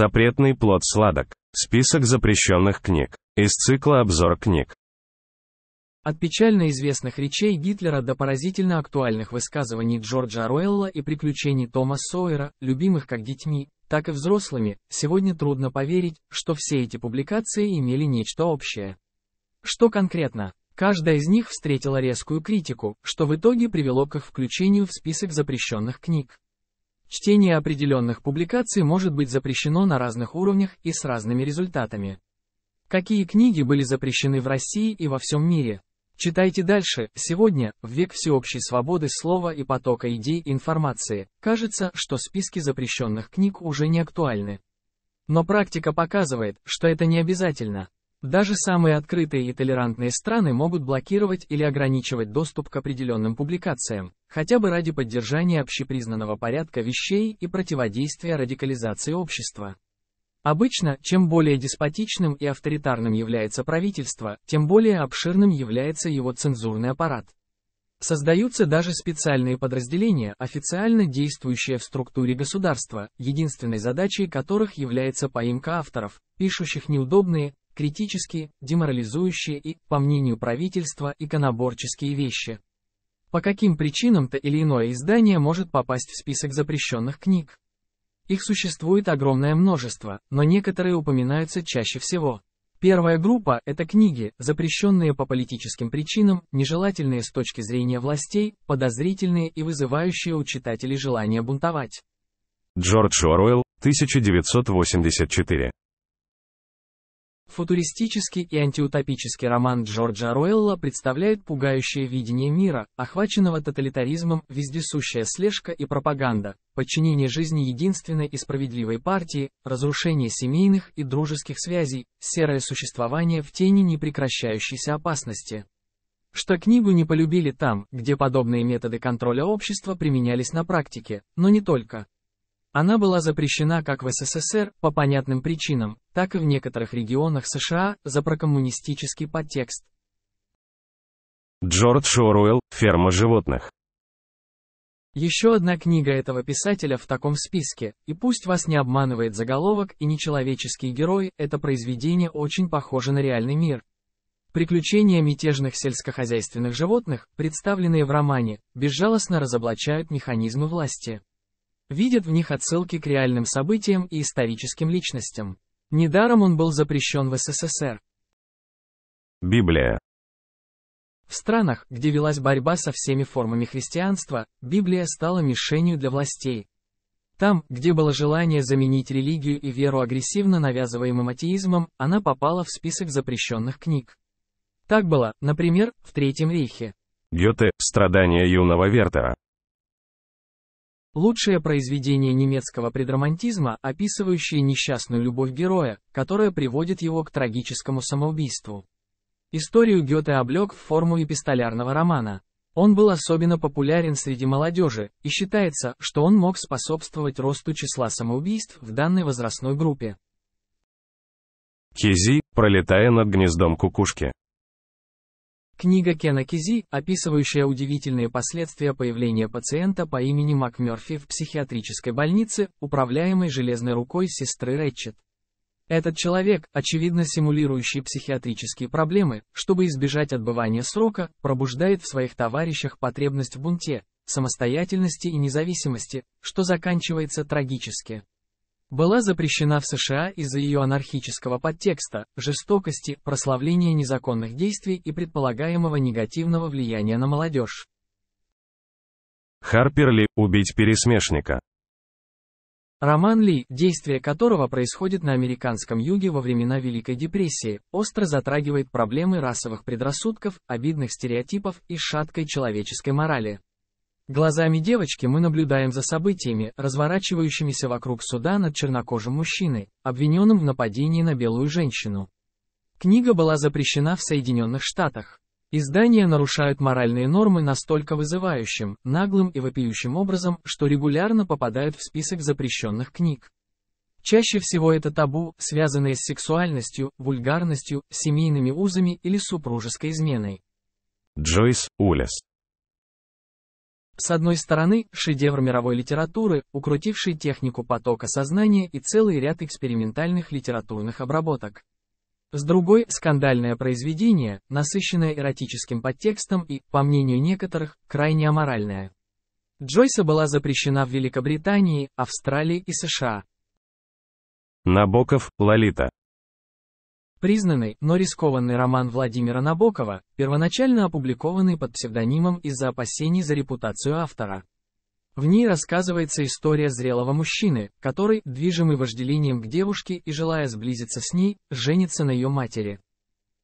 Запретный плод сладок. Список запрещенных книг. Из цикла «Обзор книг». От печально известных речей Гитлера до поразительно актуальных высказываний Джорджа Оруэлла и приключений Тома Сойера, любимых как детьми, так и взрослыми, сегодня трудно поверить, что все эти публикации имели нечто общее. Что конкретно? Каждая из них встретила резкую критику, что в итоге привело к их включению в список запрещенных книг. Чтение определенных публикаций может быть запрещено на разных уровнях и с разными результатами. Какие книги были запрещены в России и во всем мире? Читайте дальше. Сегодня, в век всеобщей свободы слова и потока идей и информации, кажется, что списки запрещенных книг уже не актуальны. Но практика показывает, что это не обязательно. Даже самые открытые и толерантные страны могут блокировать или ограничивать доступ к определенным публикациям, хотя бы ради поддержания общепризнанного порядка вещей и противодействия радикализации общества. Обычно, чем более деспотичным и авторитарным является правительство, тем более обширным является его цензурный аппарат. Создаются даже специальные подразделения, официально действующие в структуре государства, единственной задачей которых является поимка авторов, пишущих неудобные, критические, деморализующие и, по мнению правительства, иконоборческие вещи. По каким причинам то или иное издание может попасть в список запрещенных книг? Их существует огромное множество, но некоторые упоминаются чаще всего. Первая группа – это книги, запрещенные по политическим причинам, нежелательные с точки зрения властей, подозрительные и вызывающие у читателей желание бунтовать. Джордж Оруэлл, 1984 Футуристический и антиутопический роман Джорджа Роэлла представляет пугающее видение мира, охваченного тоталитаризмом, вездесущая слежка и пропаганда, подчинение жизни единственной и справедливой партии, разрушение семейных и дружеских связей, серое существование в тени непрекращающейся опасности. Что книгу не полюбили там, где подобные методы контроля общества применялись на практике, но не только. Она была запрещена как в СССР по понятным причинам, так и в некоторых регионах США за прокоммунистический подтекст. Джордж Оруэлл «Ферма животных». Еще одна книга этого писателя в таком списке, и пусть вас не обманывает заголовок и нечеловеческие герои, это произведение очень похоже на реальный мир. Приключения мятежных сельскохозяйственных животных, представленные в романе, безжалостно разоблачают механизмы власти видят в них отсылки к реальным событиям и историческим личностям. Недаром он был запрещен в СССР. Библия. В странах, где велась борьба со всеми формами христианства, Библия стала мишенью для властей. Там, где было желание заменить религию и веру агрессивно навязываемым атеизмом, она попала в список запрещенных книг. Так было, например, в Третьем рейхе. Гёте «Страдания юного Вертера» Лучшее произведение немецкого предромантизма, описывающее несчастную любовь героя, которая приводит его к трагическому самоубийству. Историю Гёте облег в форму эпистолярного романа. Он был особенно популярен среди молодежи, и считается, что он мог способствовать росту числа самоубийств в данной возрастной группе. Кизи, пролетая над гнездом кукушки. Книга Кена Кизи, описывающая удивительные последствия появления пациента по имени МакМерфи в психиатрической больнице, управляемой железной рукой сестры Рэтчет. Этот человек, очевидно симулирующий психиатрические проблемы, чтобы избежать отбывания срока, пробуждает в своих товарищах потребность в бунте, самостоятельности и независимости, что заканчивается трагически была запрещена в США из-за ее анархического подтекста, жестокости, прославления незаконных действий и предполагаемого негативного влияния на молодежь. Харпер Ли «Убить пересмешника» Роман Ли, действие которого происходит на американском юге во времена Великой депрессии, остро затрагивает проблемы расовых предрассудков, обидных стереотипов и шаткой человеческой морали. Глазами девочки мы наблюдаем за событиями, разворачивающимися вокруг суда над чернокожим мужчиной, обвиненным в нападении на белую женщину. Книга была запрещена в Соединенных Штатах. Издания нарушают моральные нормы настолько вызывающим, наглым и вопиющим образом, что регулярно попадают в список запрещенных книг. Чаще всего это табу, связанные с сексуальностью, вульгарностью, семейными узами или супружеской изменой. Джойс Улес с одной стороны, шедевр мировой литературы, укрутивший технику потока сознания и целый ряд экспериментальных литературных обработок. С другой, скандальное произведение, насыщенное эротическим подтекстом и, по мнению некоторых, крайне аморальное. Джойса была запрещена в Великобритании, Австралии и США. Набоков, Лолита. Признанный, но рискованный роман Владимира Набокова, первоначально опубликованный под псевдонимом из-за опасений за репутацию автора. В ней рассказывается история зрелого мужчины, который, движимый вожделением к девушке и желая сблизиться с ней, женится на ее матери.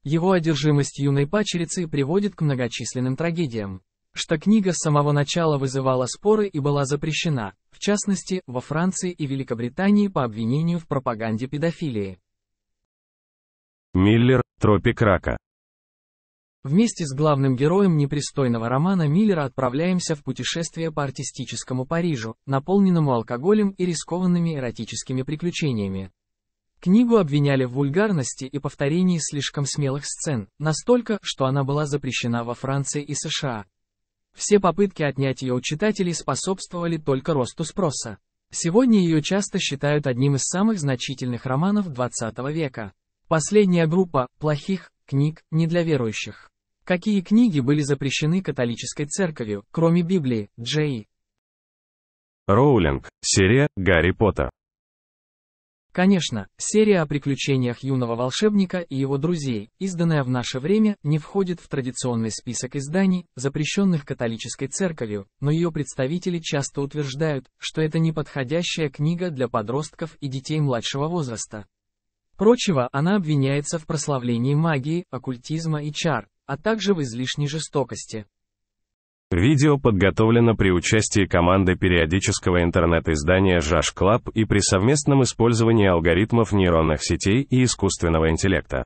Его одержимость юной пачерицей приводит к многочисленным трагедиям. Что книга с самого начала вызывала споры и была запрещена, в частности, во Франции и Великобритании по обвинению в пропаганде педофилии. Миллер, Тропик рака. Вместе с главным героем непристойного романа Миллера отправляемся в путешествие по артистическому Парижу, наполненному алкоголем и рискованными эротическими приключениями. Книгу обвиняли в вульгарности и повторении слишком смелых сцен, настолько, что она была запрещена во Франции и США. Все попытки отнять ее у читателей способствовали только росту спроса. Сегодня ее часто считают одним из самых значительных романов 20 века. Последняя группа плохих книг не для верующих. Какие книги были запрещены католической церковью, кроме Библии, Джей? Роулинг, серия «Гарри Поттер». Конечно, серия о приключениях юного волшебника и его друзей, изданная в наше время, не входит в традиционный список изданий, запрещенных католической церковью, но ее представители часто утверждают, что это неподходящая книга для подростков и детей младшего возраста прочего, она обвиняется в прославлении магии, оккультизма и чар, а также в излишней жестокости. Видео подготовлено при участии команды периодического интернет-издания Жаш Клаб и при совместном использовании алгоритмов нейронных сетей и искусственного интеллекта.